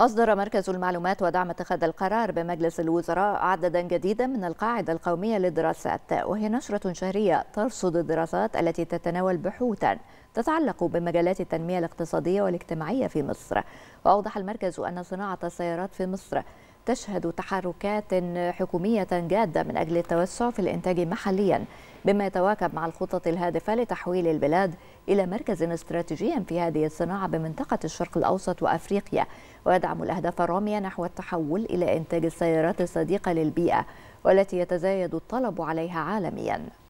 أصدر مركز المعلومات ودعم اتخاذ القرار بمجلس الوزراء عددا جديدا من القاعدة القومية للدراسات وهي نشرة شهرية ترصد الدراسات التي تتناول بحوثا تتعلق بمجالات التنمية الاقتصادية والاجتماعية في مصر وأوضح المركز أن صناعة السيارات في مصر تشهد تحركات حكومية جادة من أجل التوسع في الإنتاج محليا بما يتواكب مع الخطط الهادفة لتحويل البلاد إلى مركز استراتيجي في هذه الصناعة بمنطقة الشرق الأوسط وأفريقيا ويدعم الأهداف الرامية نحو التحول إلى إنتاج السيارات الصديقة للبيئة والتي يتزايد الطلب عليها عالمياً